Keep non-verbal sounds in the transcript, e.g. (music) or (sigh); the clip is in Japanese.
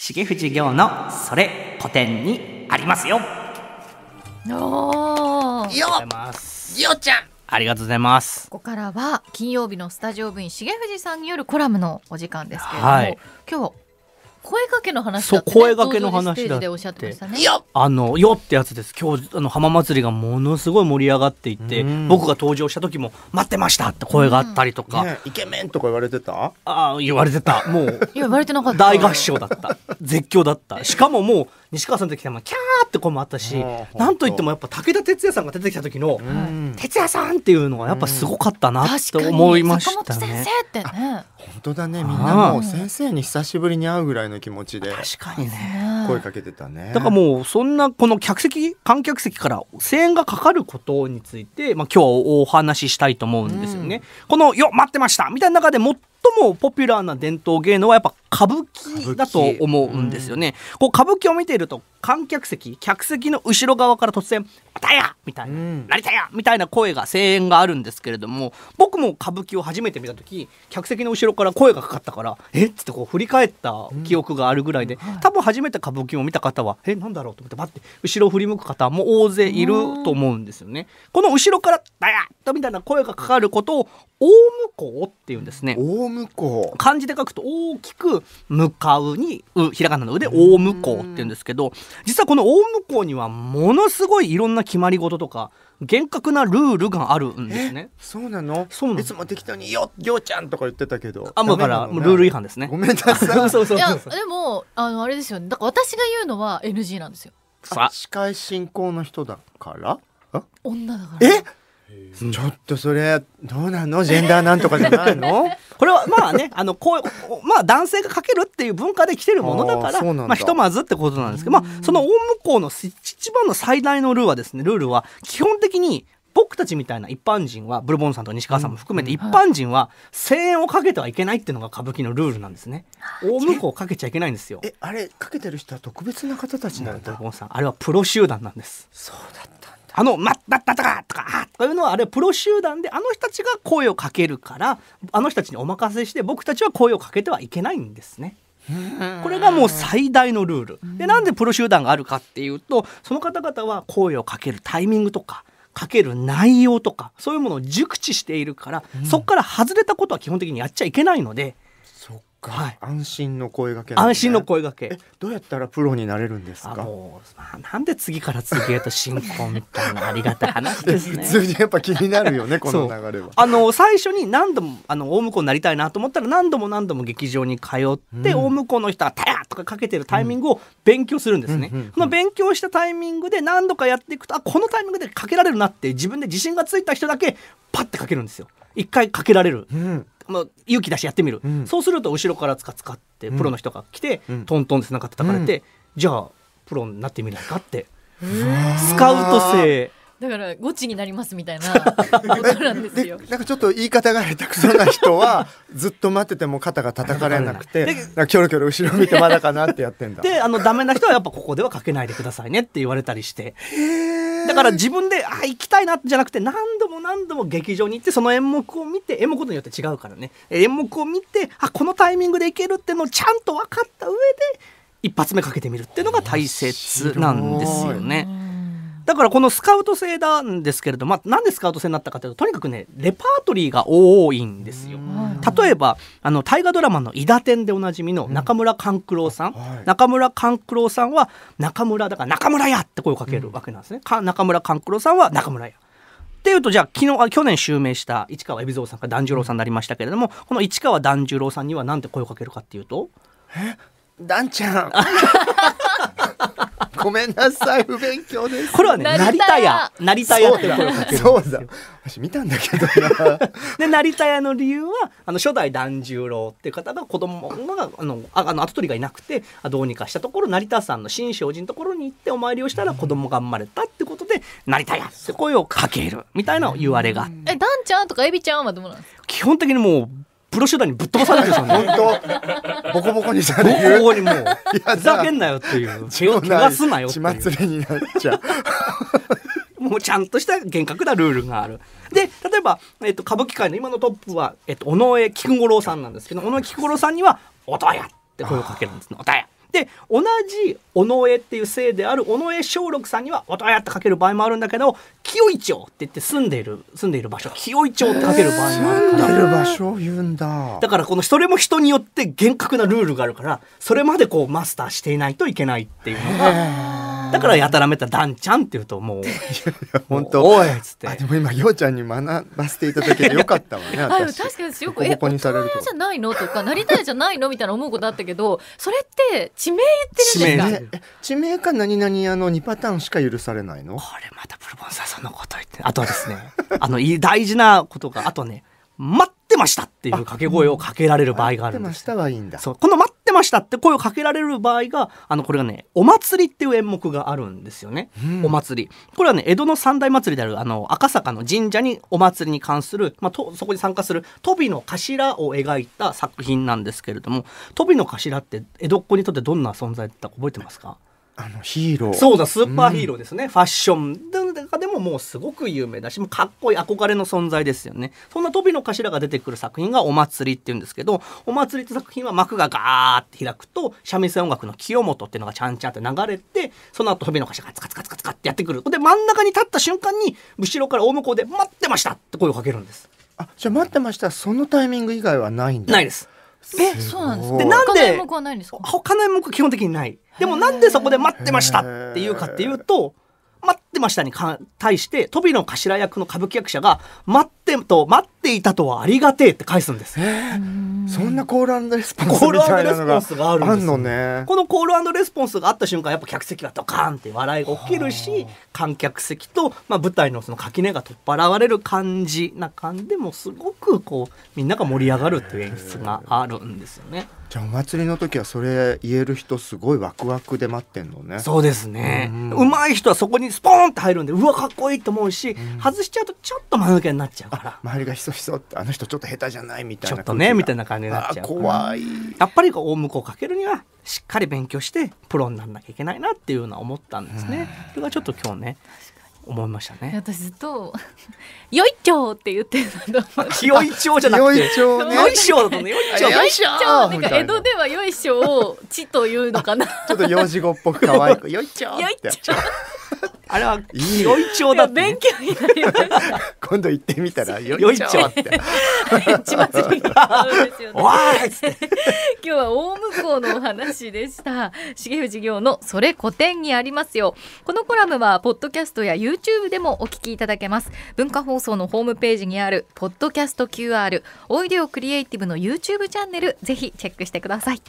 重藤行のそれ古典にありますよおーよよちゃんありがとうございますここからは金曜日のスタジオ部員重藤さんによるコラムのお時間ですけれども、はい、今日声かけの話だ、ね、そう声かけの話だってあのよってやつです今日あの浜祭りがものすごい盛り上がっていて、僕が登場した時も「待ってました!」って声があったりとか、ね、イケメンとか言われてたああ言われてたもう言われてなかった大合唱だった絶叫だったしかももう西川さんとの時はキャーって声もあったし、なんといってもやっぱ武田鉄矢さんが出てきた時の「鉄矢さん」っていうのはやっぱすごかったなと思いましたね。先生ってね本当だねみんなもう先生に久しぶりに会うぐらいの気持ちで確かにね声かけてたねだからもうそんなこの客席観客席から声援がかかることについて、まあ、今日はお話ししたいと思うんですよね。うん、この「よ待ってました」みたいな中でももポピュラーな伝統芸能はやっぱ歌舞伎だと思うんですよね。こう歌舞伎を見ていると観客席客席の後ろ側から突然「あたや!」みたいな「うん、成田や!」みたいな声が声援があるんですけれども僕も歌舞伎を初めて見た時客席の後ろから声がかかったから「えっ?」つってこう振り返った記憶があるぐらいで、うん、多分初めて歌舞伎を見た方は「えなんだろう?」と思ってバッて後ろ振り向く方も大勢いると思うんですよね。この後ろから「だや!」とみたいな声がかかることを「大向こう」っていうんですね。大向こう漢字で書くと大きく「向かうに」に「う」ひらがなの「う」で「大向こう」っていうんですけど。うん実はこの大向こうにはものすごいいろんな決まり事とか厳格なルールがあるんですねそうなのそうなのいつも適当によ「ようちゃん」とか言ってたけどあもうだからルール違反ですねごめんなさい (laughs) そうそういやでもあのあれですよねだから私が言うのは NG なんですよさ司会進行の人だから女だからえちょっとそれどうなのジェンダーなんとかじゃないの (laughs) これはまあねあのこうまあ男性がかけるっていう文化で来てるものだからまあ、ひとまずってことなんですけど、まあ、その大向こうの一番の最大のルールはですねルールは基本的に僕たちみたいな一般人はブルボンさんと西川さんも含めて一般人は声援をかけてはいけないっていうのが歌舞伎のルールなんですね大向こうかけちゃいけないんですよえあれかけてる人は特別な方たちなんだブルボンさんあれはプロ集団なんですそうだあの「まったったたか」とか「というのはあれプロ集団であの人たちが声をかけるからあの人たちにお任せして僕たちは声をかけてはいけないんですね。これがもう最大のルールでなんでプロ集団があるかっていうとその方々は声をかけるタイミングとかかける内容とかそういうものを熟知しているから、そこから外れたことは基本的にやっちゃいけないのではい、安心の声がけ、ね、安心の声がけどうやったらプロになれるんですかもまあ、なんで次から次へと新婚みたいなありがたい話ですね (laughs) 普通にやっぱ気になるよね (laughs) この流れはあの最初に何度もあの大向こになりたいなと思ったら何度も何度も劇場に通って、うん、大向の人は「たや!」とかかけてるタイミングを勉強するんですね、うこの勉強したタイミングで何度かやっていくとあこのタイミングでかけられるなって自分で自信がついた人だけパッてかけるんですよ一回かけられる、うんまあ、勇気出してやってみる、うん、そうすると後ろからつかつかってプロの人が来て、うん、トントンでながってかれて、じゃあプロになってみないかってスカウト制。だからゴチになりますみたいな (laughs) なんかちょっと言い方が下手くそな人はずっと待ってても肩が叩かれなくてキョロキョロ後ろ見てまだかなってやってんだであのダメな人はやっぱここではかけないでくださいねって言われたりしてだから自分であ行きたいなじゃなくてなん何度も劇場に行ってその演目を見て演目ことによって違うからね演目を見てあこのタイミングでいけるってのをちゃんと分かった上で一発目かけてみるっていうのが大切なんですよね。だからこのスカウト制なんですけれど、まあ、なんでスカウト制になったかというととにかくねレパートリーが多いんですよ。例えばあの大河ドラマの「伊田天」でおなじみの中村勘九郎さん、うんはい、中村勘九郎さんは中村だから「中村屋」って声をかけるわけなんですね。うん、中村勘九郎さんは中村屋。ていうと、じゃあ、昨日、あ去年襲名した市川海老蔵さんか團十郎さんになりましたけれども、この市川團十郎さんにはなんて声をかけるかっていうと、え、ダちゃん。(laughs) ごめんなさい、不勉強です。これはね、成田屋。成田屋って声かけるそうだ。私見たんだけどな。で、成田屋の理由は、あの、初代團十郎っていう方が子供が、あの、あの、後取りがいなくて、どうにかしたところ、成田さんの新勝寺のところに行ってお参りをしたら子供が生まれたってことで、成田屋って声をかける、みたいな言われがえ、ダンちゃんとかエビちゃんはどうなんですか基本的にもう、プロ集団にぶっ飛ばされてるんですよね。本当ボコボコにされる。ボコボコにもう、ふざけんなよっていう。血を汚すなよっていう。血祭りになっちゃう。(laughs) もうちゃんとした厳格なルールがある。で、例えば、えっと、歌舞伎界の今のトップは、えっと、尾上菊五郎さんなんですけど、尾上菊五郎さんには、おとやって声をかけるんですおとや。で、同じ尾上っていう姓である尾上松緑さんには、おとやってかける場合もあるんだけど、清井町って言って住んでいる住んでいる場所清井町って書ける場合もある住んでる場所を言うんだだからこのそれも人によって厳格なルールがあるからそれまでこうマスターしていないといけないっていうのがだからやたらめったら「ダンちゃん」って言うともう「本当おい」っつってでも今ようちゃんに学ばせていただけてよかったわね (laughs) 確かによく「ここにえ大人じゃないの?」とか「なりたいじゃないの?」みたいな思うことあったけどそれって地名言ってるんですか地名,、地名か何々あの2パターンしか許されないのこれまたプロボンサーさんのこと言ってあとはですねあの大事なことがあとね待ってましたっていう掛け声をかけられる場合があるんです。待ってましたがいいんだ。そう。この待ってましたって声をかけられる場合が、あの、これがね、お祭りっていう演目があるんですよね。うん、お祭り。これはね、江戸の三大祭りである、あの、赤坂の神社にお祭りに関する、まあ、とそこに参加する、飛びの頭を描いた作品なんですけれども、飛びの頭って江戸っ子にとってどんな存在だったか覚えてますかあのヒーローそうだスーパーヒーローですね、うん、ファッション中でももうすごく有名だし、もうかっこいい憧れの存在ですよね。そんな飛びの頭が出てくる作品がお祭りって言うんですけど、お祭りって作品は幕がガーって開くと、三味線音楽の清本っていうのがちゃんちゃんって流れて、その後飛びの頭がツカツカツカツカってやってくる。で、真ん中に立った瞬間に、後ろから大向こうで待ってましたって声をかけるんです。あ、じゃあ待ってました。そのタイミング以外はないんだ。ないです。え、そうなんですか。で、なんで。他の演目はないんですか。他の演目基本的にない。でも、なんでそこで待ってましたっていうかっていうと。待ってましたに対して、飛びの頭役の歌舞伎役者が、待ってと、待ってていたとはありがてえって返すんです。そんなコールレスポンスみたいなのがあるんでね、このコールレスポンスがあった瞬間やっぱ客席がドカーンって笑いが起きるし観客席と、まあ、舞台のその垣根が取っ払われる感じな感じでもすごくこうみんなが盛り上がるという演出があるんですよね。じゃあお祭りの時はそれ言える人すごいワクワクで待ってんのねそうですね、うん、上手い人はそこにスポーンって入るんでうわかっこいいと思うし、うん、外しちゃうとちょっと間抜けになっちゃうから周りが人あの人ちょっと下手じゃないみたいなちょっとねみたいな感じになっちゃう怖いやっぱりこう大向こうかけるにはしっかり勉強してプロにならなきゃいけないなっていうのは思ったんですねそれがちょっと今日ね思いましたね。私ずっと「よいちょう」って言っての。(laughs) よいちょうじゃなくて。よいちょう、ね。よいちょうだよいちょう。よいょう。なんか江戸ではよいちょうをちというのかな。ちょっと幼児語っぽく可愛く。よいちょう。よいちょう。あれは余い町だって、ね、勉強になりました今度行ってみたら余市町って市祭りがあるんですよね今日は大向こうのお話でした重藤業のそれ古典にありますよこのコラムはポッドキャストや YouTube でもお聞きいただけます文化放送のホームページにあるポッドキャスト QR イディオクリエイティブの YouTube チャンネルぜひチェックしてください